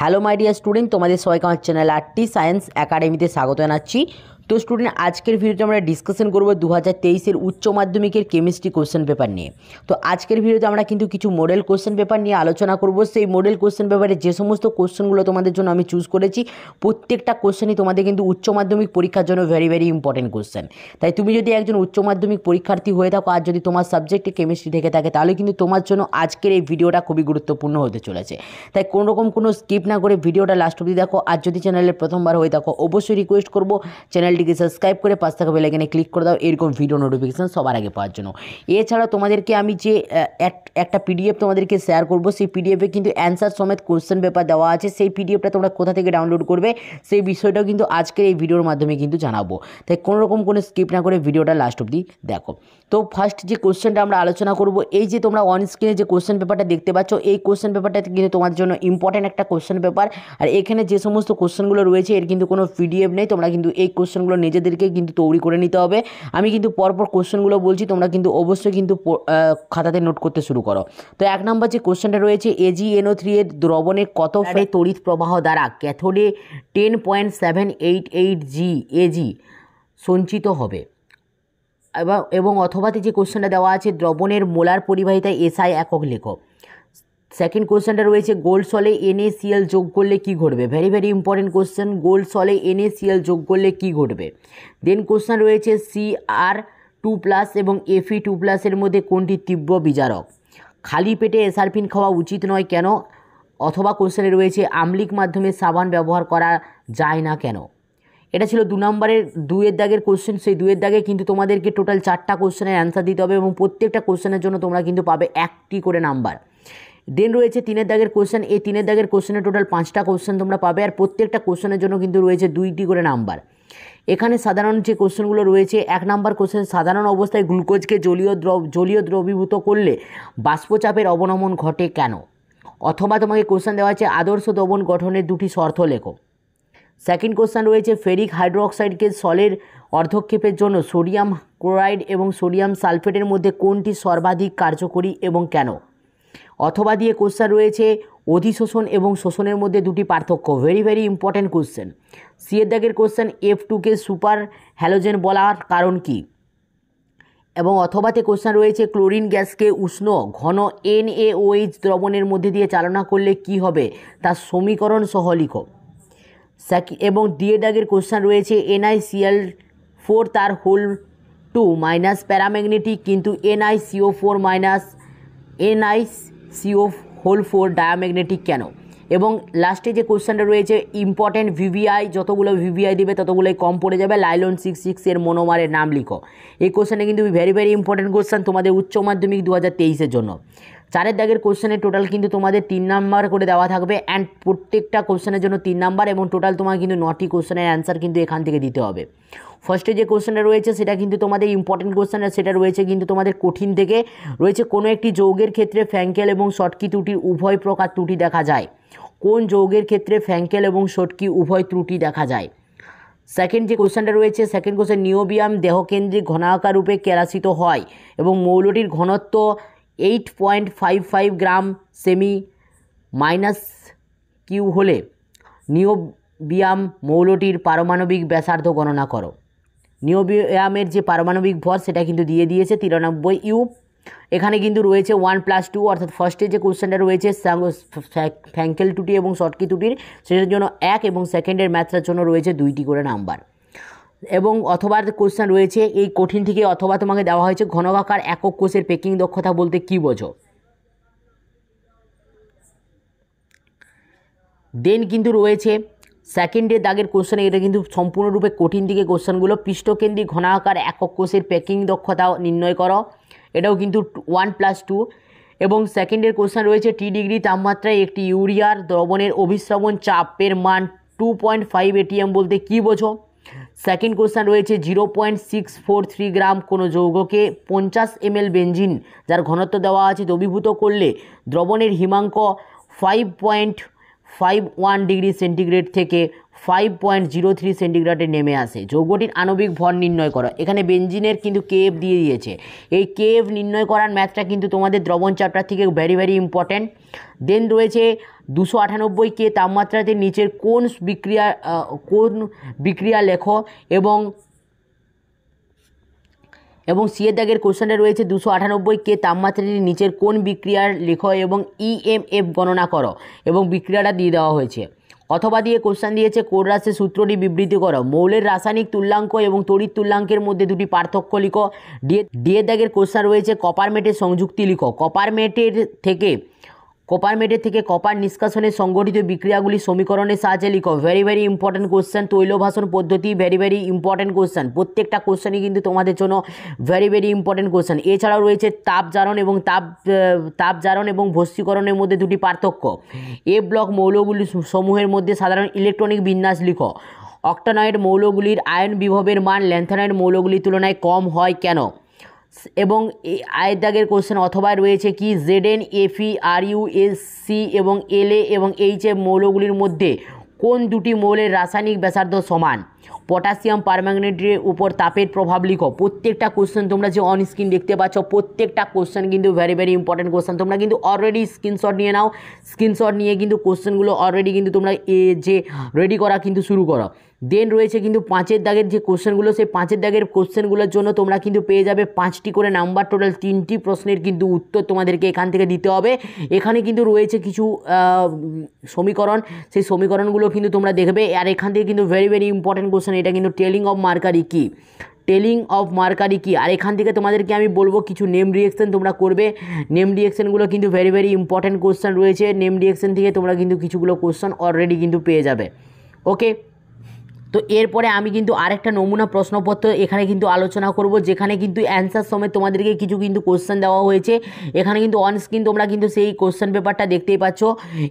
hello my dear student তোমাদের সবাইকে আমার চ্যানেল আরটি সায়েন্স একাডেমিতে স্বাগত জানাচ্ছি তো স্টুডেন্ট আজকের ভিডিওতে আমরা ডিসকাশন করবো দু হাজার তেইশের উচ্চ মাধ্যমিকের কেমিস্ট্রি কোশ্চেন পেপার নিয়ে তো আজকের ভিডিওতে আমরা কিন্তু কিছু মডেল কোশ্চেন পেপার নিয়ে আলোচনা করবো সেই মডেল কোশ্চেন পেপারে যে সমস্ত কোয়েশ্চেনগুলো তোমাদের জন্য আমি চুজ করেছি প্রত্যেকটা কোয়েশ্চেনই তোমাদের কিন্তু উচ্চ মাধ্যমিক পরীক্ষার জন্য ভেরি ভেরি ইম্পর্টেন্ট কোশ্চেন তাই তুমি যদি একজন উচ্চ মাধ্যমিক পরীক্ষার্থী হয়ে থাকো আর যদি তোমার সাবজেক্টে কেমিস্ট্রি থেকে থাকে তাহলে কিন্তু তোমার জন্য আজকের এই ভিডিওটা খুবই গুরুত্বপূর্ণ হতে চলেছে তাই কোনোরকম কোনো স্কিপ না করে ভিডিওটা লাস্ট অবধি দেখো আর যদি চ্যানেলে প্রথমবার হয়ে থাকো অবশ্যই রিকোয়েস্ট করবো চ্যানেল চ্যানেলটিকে সাবস্ক্রাইব করে পাশ থাকা বেলাইকানে ক্লিক করে দাও এরকম ভিডিও নোটিফিকেশান সবার আগে পাওয়ার জন্য এছাড়া তোমাদেরকে আমি যে একটা পিডিএফ তোমাদেরকে শেয়ার করবো সেই পিডিএফে কিন্তু অ্যান্সার সমেত কোশ্চেন পেপার দেওয়া আছে সেই পিডিএফটা তোমরা কোথা থেকে ডাউনলোড করবে সেই বিষয়টাও কিন্তু আজকের এই ভিডিওর মাধ্যমে কিন্তু জানাবো তাই কোনো রকম কোনো স্কিপ না করে ভিডিওটা লাস্ট অবধি দেখো তো ফার্স্ট যে কোয়েশ্চেনটা আমরা আলোচনা করব এই যে তোমরা অন স্ক্রিনে যে কোশ্চেন পেপারটা দেখতে পাচ্ছ এই কোশ্চেন পেপারটা কিন্তু তোমাদের জন্য ইম্পর্ট্যান্ট একটা কোয়েশ্চেন পেপার আর এখানে যে সমস্ত কোশ্চেনগুলো রয়েছে এর কিন্তু কোনো পিডিএফ নেই তোমরা কিন্তু এই কোয়েশ্চেন কোশ্চেনগুলো নিজেদেরকে কিন্তু তৈরি করে নিতে হবে আমি কিন্তু পরপর কোশ্চেনগুলো বলছি তোমরা কিন্তু অবশ্যই কিন্তু খাতাতে নোট করতে শুরু করো তো এক নম্বর যে কোশ্চেনটা রয়েছে এনও থ্রি এর দ্রবণে কত ফ্যাটে তড়িৎ প্রবাহ দ্বারা ক্যাথোডে ten point seven eight eight G AG সঞ্চিত হবে এবং অথবাতে যে কোশ্চেনটা দেওয়া আছে দ্রবণের মোলার পরিবাহিতা এসআই একক লেখক সেকেন্ড কোশ্চেনটা রয়েছে গোল্ড সলে এনএসিএল যোগ করলে কি ঘটবে very very important question gold সলে এনএসিএল যোগ করলে কি ঘটবে দেন কোশ্চেন রয়েছে সি আর টু প্লাস এবং এফি টু প্লাসের মধ্যে কোনটি তীব্র বিচারক খালি পেটে এসারফিন খাওয়া উচিত নয় কেন অথবা কোশ্চেনে রয়েছে আমলিক মাধ্যমে সাবান ব্যবহার করা যায় না কেন এটা ছিল দু নম্বরের দুয়ের দাগের কোশ্চেন সেই দুয়ের দাগে কিন্তু তোমাদেরকে টোটাল চারটা কোশ্চেনের অ্যান্সার দিতে হবে এবং প্রত্যেকটা কোশ্চেনের জন্য তোমরা কিন্তু পাবে একটি করে নাম্বার দেন রয়েছে তিনের দাগের কোশ্চেন এই তিনের দাগের কোশ্চেনে টোটাল পাঁচটা কোশ্চেন তোমরা পাবে আর প্রত্যেকটা কোশ্চেনের জন্য কিন্তু রয়েছে দুইটি করে নাম্বার এখানে সাধারণ যে কোশ্চেনগুলো রয়েছে এক নাম্বার কোশ্চেন সাধারণ অবস্থায় গ্লুকোজকে জলীয় দ্রব জলীয় দ্রবীভূত করলে বাষ্পচাপের অবনমন ঘটে কেন অথবা তোমাকে কোশ্চেন দেওয়া আছে আদর্শ দবন গঠনের দুটি শর্ত লেখো সেকেন্ড কোশ্চেন রয়েছে ফেরিক হাইড্রোক্সাইডকে সলের অর্ধক্ষেপের জন্য সোডিয়াম ক্লোরাইড এবং সোডিয়াম সালফেটের মধ্যে কোনটি সর্বাধিক কার্যকরী এবং কেন অথবা দিয়ে কোশ্চেন রয়েছে অধিশোষণ এবং শোষণের মধ্যে দুটি পার্থক্য ভেরি ভেরি ইম্পর্ট্যান্ট কোশ্চেন সিয়ের দাগের কোশ্চেন এফ টুকে সুপার হ্যালোজেন বলার কারণ কী এবং অথবাতে কোশ্চেন রয়েছে ক্লোরিন গ্যাসকে উষ্ণ ঘন এনএওএইচ দ্রবণের মধ্যে দিয়ে চালনা করলে কি হবে তার সমীকরণ সহ লিখ এবং দিয়ে দাগের কোশ্চেন রয়েছে এনআইসিএল ফোর তার হোল টু মাইনাস প্যারাম্যাগনেটিক কিন্তু NICO four minus NICO whole four diamagnetic কেন এবং লাস্টে যে কোশ্চেনটা রয়েছে ইম্পর্টেন্ট ভিভিআই যতগুলো ভিভিআই দেবে ততগুলোই কম পড়ে যাবে লাইলন সিক্স সিক্সের মনোমারের নাম লিখো এই কোয়েশ্চানটা কিন্তু ভেরি ভেরি ইম্পর্টেন্ট কোশ্চেন তোমাদের উচ্চ মাধ্যমিক দু হাজার তেইশের জন্য চারের দাগের কোশ্চেনের টোটাল কিন্তু তোমাদের তিন নাম্বার করে দেওয়া থাকবে অ্যান্ড প্রত্যেকটা কোশ্চেনের জন্য তিন নাম্বার এবং টোটাল তোমার কিন্তু নটি কোশ্চেনের অ্যান্সার কিন্তু এখান থেকে দিতে হবে ফার্স্টে যে কোশ্চেনটা রয়েছে সেটা কিন্তু তোমাদের ইম্পর্টেন্ট কোশ্চেন সেটা রয়েছে কিন্তু তোমাদের কঠিন থেকে রয়েছে কোনো একটি যৌগের ক্ষেত্রে ফ্যাঙ্কেল এবং শটকি ত্রুটির উভয় প্রকার ত্রুটি দেখা যায় কোন যৌগের ক্ষেত্রে ফ্যাঙ্কেল এবং শটকি উভয় ত্রুটি দেখা যায় সেকেন্ড যে কোশ্চেনটা রয়েছে সেকেন্ড কোশ্চেন নিওবিয়াম দেহকেন্দ্রিক ঘনাকার রূপে কেরাসিত হয় এবং মৌলটির ঘনত্ব eight point five five gram সেমি মাইনাস কিউ হলে নিয়োবিয়াম মৌলটির পারমাণবিক ব্যাসার্ধ গণনা করো নিয়োবিয়ামের যে পারমাণবিক ভর সেটা কিন্তু দিয়ে দিয়েছে তিরানব্বই ইউ এখানে কিন্তু রয়েছে ওয়ান প্লাস টু অর্থাৎ ফার্স্টে যে কোশ্চেনটা রয়েছে ফ্যাঙ্কেল টুটি এবং শর্টকি টুটির সেটার জন্য এক এবং সেকেন্ডের ম্যাথটার জন্য রয়েছে দুইটি করে নাম্বার এবং অথবা কোশ্চেন রয়েছে এই কঠিন থেকে অথবা তোমাকে দেওয়া হয়েছে ঘনকাকার একক কোষের পেকিং দক্ষতা বলতে কী বোঝো দেন কিন্তু রয়েছে সেকেন্ড ডে দাগের কোশ্চেন এটা কিন্তু সম্পূর্ণরূপে কঠিন দিকে কোশ্চেনগুলো পৃষ্ঠকেন্দ্রিক ঘনাকার একক কোষের প্যাকিং দক্ষতা নির্ণয় করো এটাও কিন্তু ওয়ান প্লাস টু এবং সেকেন্ডের কোশ্চেন রয়েছে টি ডিগ্রি তাপমাত্রায় একটি ইউরিয়ার দ্রবণের অভিশ্রবণ চাপের মান টু পয়েন্ট ফাইভ এটিএম বলতে কী বোঝো সেকেন্ড কোশ্চেন রয়েছে zero point six four three gram কোনো যৌগকে পঞ্চাশ এমএল বেঞ্জিন যার ঘনত্ব দেওয়া আছে দ্রবীভূত করলে দ্রবণের হিমাঙ্ক five point five one degree centigrade থেকে ফাইভ পয়েন্ট জিরো থ্রি সেন্টিগ্রেডে নেমে আসে যৌগটির আণবিক ভর নির্ণয় করো এখানে বেঞ্জিনের কিন্তু কেএফ দিয়ে দিয়েছে এই কেএফ নির্ণয় করার ম্যাথটা কিন্তু তোমাদের দ্রবণ চাপটার থেকে ভ্যারি ভ্যারি ইম্পর্ট্যান্ট দেন রয়েছে দুশো আটানব্বই কে তাপমাত্রাতে নিচের কোন বিক্রিয়া কোন বিক্রিয়া লেখো এবং এবং সিএ দাগের কোশ্চানে রয়েছে দুশো আটানব্বই কে তাপমাত্রাটির নিচের কোন বিক্রিয়ার লেখ এবং ইএমএফ গণনা করো এবং বিক্রিয়াটা দিয়ে দেওয়া হয়েছে অথবা দিয়ে কোশ্চান দিয়েছে কোডরাসের সূত্রটি বিবৃতি করো মৌলের রাসায়নিক তুল্যাঙ্ক এবং তড়িৎ তুল্যাঙ্কের মধ্যে দুটি পার্থক্য লিখো ডিএ ডিএ দাগের কোশ্চান রয়েছে কপারমেটের সংযুক্তি লিখো কপারমেটের থেকে কপার মেটের থেকে কপার নিষ্কাশনে সংগঠিত বিক্রিয়াগুলি সমীকরণের সাহায্যে লিখো ভেরি ভেরি ইম্পর্টেন্ট কোশ্চেন ভাষণ পদ্ধতি ভেরি ভেরি ইম্পর্টেন্ট কোশ্চেন প্রত্যেকটা কোশ্চেনই কিন্তু তোমাদের জন্য ভেরি ভেরি ইম্পর্টেন্ট কোশ্চেন এছাড়াও রয়েছে তাপজারণ এবং তাপ তাপজারণ এবং ভস্মীকরণের মধ্যে দুটি পার্থক্য এ ব্লক মৌলগুলি সমূহের মধ্যে সাধারণ ইলেকট্রনিক বিন্যাস লিখো অক্টানয়েড মৌলগুলির আয়ন বিভবের মান ল্যান্থানয়েড মৌলগুলির তুলনায় কম হয় কেন এবং আয়ের দাগের কোশ্চেন অথবা রয়েছে কি জেড এন এফি আর ইউ এস সি এবং এ এবং এইচ এফ মৌলগুলির মধ্যে কোন দুটি মৌলের রাসায়নিক ব্যাসার্ধ সমান পটাশিয়াম পারম্যাগনেটের উপর তাপের প্রভাব লিখো প্রত্যেকটা কোশ্চেন তোমরা যে অন স্ক্রিন দেখতে পাচ্ছ প্রত্যেকটা কোশ্চেন কিন্তু ভেরি ভেরি ইম্পর্টেন্ট কোশ্চেন তোমরা কিন্তু অলরেডি স্ক্রিনশট নিয়ে নাও স্ক্রিনশট নিয়ে কিন্তু কোশ্চেনগুলো অলরেডি কিন্তু তোমরা এ যে রেডি করা কিন্তু শুরু করো দেন রয়েছে কিন্তু পাঁচের দাগের যে কোশ্চেনগুলো সেই পাঁচের দাগের কোশ্চেনগুলোর জন্য তোমরা কিন্তু পেয়ে যাবে পাঁচটি করে নাম্বার টোটাল তিনটি প্রশ্নের কিন্তু উত্তর তোমাদেরকে এখান থেকে দিতে হবে এখানে কিন্তু রয়েছে কিছু সমীকরণ সেই সমীকরণগুলো কিন্তু তোমরা দেখবে আর এখান থেকে কিন্তু ভেরি ভেরি ইম্পর্টেন্ট কোশ্চেন এটা কিন্তু টেলিং অফ মার্কারি কী টেলিং অফ মার্কারি কি আর এখান থেকে তোমাদেরকে আমি বলবো কিছু নেম রিয়েকশন তোমরা করবে নেম রিয়েকশনগুলো কিন্তু ভেরি ভেরি ইম্পর্ট্যান্ট কোশ্চেন রয়েছে নেম রিয়েকশন থেকে তোমরা কিন্তু কিছুগুলো কোশ্চেন অলরেডি কিন্তু পেয়ে যাবে ওকে তো এরপরে আমি কিন্তু আরেকটা নমুনা প্রশ্নপত্র এখানে কিন্তু আলোচনা করব যেখানে কিন্তু অ্যান্সার সময় তোমাদেরকে কিছু কিন্তু কোশ্চেন দেওয়া হয়েছে এখানে কিন্তু অনস্ক্রিন তোমরা কিন্তু সেই কোশ্চেন পেপারটা দেখতেই পাচ্ছ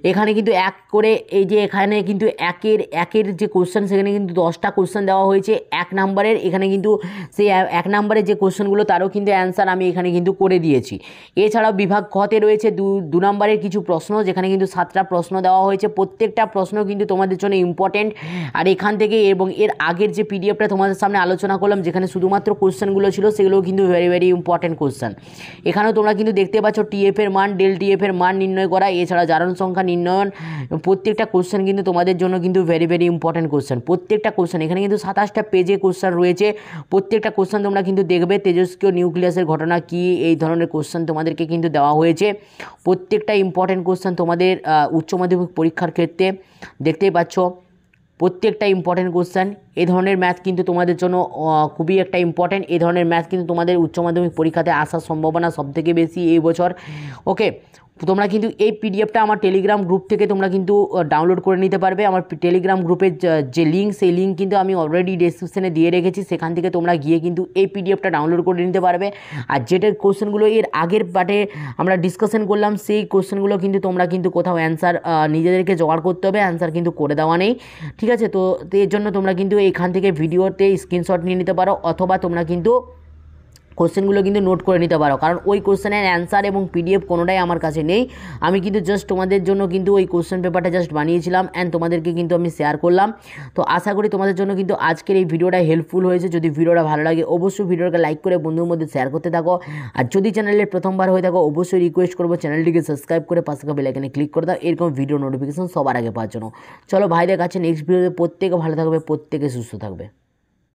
এখানে কিন্তু এক করে এই যে এখানে কিন্তু একের একের যে কোশ্চেন সেখানে কিন্তু দশটা কোশ্চেন দেওয়া হয়েছে এক নাম্বারের এখানে কিন্তু সেই এক নাম্বারের যে কোশ্চেনগুলো তারও কিন্তু অ্যান্সার আমি এখানে কিন্তু করে দিয়েছি এছাড়াও বিভাগ খতে রয়েছে দু দু নম্বরের কিছু প্রশ্ন যেখানে কিন্তু সাতটা প্রশ্ন দেওয়া হয়েছে প্রত্যেকটা প্রশ্ন কিন্তু তোমাদের জন্য ইম্পর্টেন্ট আর এখান থেকে এবং এর আগের যে পিডিএফটা তোমাদের সামনে আলোচনা করলাম যেখানে শুধুমাত্র কোশ্চেনগুলো ছিল সেগুলোও কিন্তু ভেরি ভেরি ইম্পর্টেন্ট কোশ্চেন এখানেও তোমরা কিন্তু দেখতে পাচ্ছ টিএফের মান ডেল টিএফের মান নির্ণয় করা এছাড়া জারণ সংখ্যা নির্ণয়ন প্রত্যেকটা কোশ্চেন কিন্তু তোমাদের জন্য কিন্তু ভেরি ভেরি ইম্পর্টেন্ট কোশ্চেন প্রত্যেকটা কোশ্চেন এখানে কিন্তু সাতাশটা পেজে কোশ্চেন রয়েছে প্রত্যেকটা কোশ্চেন তোমরা কিন্তু দেখবে তেজস্কীয় নিউক্লিয়াসের ঘটনা কি এই ধরনের কোশ্চেন তোমাদেরকে কিন্তু দেওয়া হয়েছে প্রত্যেকটা ইম্পর্টেন্ট কোশ্চেন তোমাদের উচ্চ মাধ্যমিক পরীক্ষার ক্ষেত্রে দেখতেই পাচ্ছ প্রত্যেকটা ইম্পর্টেন্ট কোশ্চেন এই ধরনের ম্যাথ কিন্তু তোমাদের জন্য খুবই একটা ইম্পর্টেন্ট এই ধরনের ম্যাথ কিন্তু তোমাদের উচ্চ মাধ্যমিক পরীক্ষাতে আসার সম্ভাবনা সবথেকে বেশি এই বছর ওকে তোমরা কিন্তু এই পিডিএফটা আমার টেলিগ্রাম গ্রুপ থেকে তোমরা কিন্তু ডাউনলোড করে নিতে পারবে আমার টেলিগ্রাম গ্রুপের যে লিঙ্ক সেই লিঙ্ক কিন্তু আমি অলরেডি ডিসক্রিপশানে দিয়ে রেখেছি সেখান থেকে তোমরা গিয়ে কিন্তু এই পিডিএফটা ডাউনলোড করে নিতে পারবে আর যেটার কোশ্চেনগুলো এর আগের পার্টে আমরা ডিসকাশন করলাম সেই কোশ্চেনগুলো কিন্তু তোমরা কিন্তু কোথাও অ্যান্সার নিজেদেরকে জোগাড় করতে হবে অ্যান্সার কিন্তু করে দেওয়া নেই ঠিক আছে তো এর জন্য তোমরা কিন্তু এখান থেকে ভিডিওতে স্ক্রিনশট নিয়ে নিতে পারো অথবা তোমরা কিন্তু কোশ্চেনগুলো কিন্তু নোট করে নিতে পারো কারণ ওই কোশ্চেনের অ্যান্সার এবং পিডিএফ কোনোটাই আমার কাছে নেই আমি কিন্তু জাস্ট তোমাদের জন্য কিন্তু ওই কোশ্চেন পেপারটা জাস্ট বানিয়েছিলাম অ্যান্ড তোমাদেরকে কিন্তু আমি শেয়ার করলাম তো আশা করি তোমাদের জন্য কিন্তু আজকের এই ভিডিওটা হেল্পফুল হয়েছে যদি ভিডিওটা ভালো লাগে অবশ্যই ভিডিওটাকে লাইক করে বন্ধুর মধ্যে শেয়ার করতে থাকো আর যদি চ্যানেলে প্রথমবার হয়ে থাকো অবশ্যই রিকোয়েস্ট করবো চ্যানেলটিকে সাবস্ক্রাইব করে পাশে বেলাইকানে ক্লিক করে দাও এরকম ভিডিও নোটিফিকেশন সবার আগে পাওয়ার জন্য চলো ভাইদের কাছে নেক্সট ভিডিওতে প্রত্যেকে ভালো থাকবে প্রত্যেকে সুস্থ থাকবে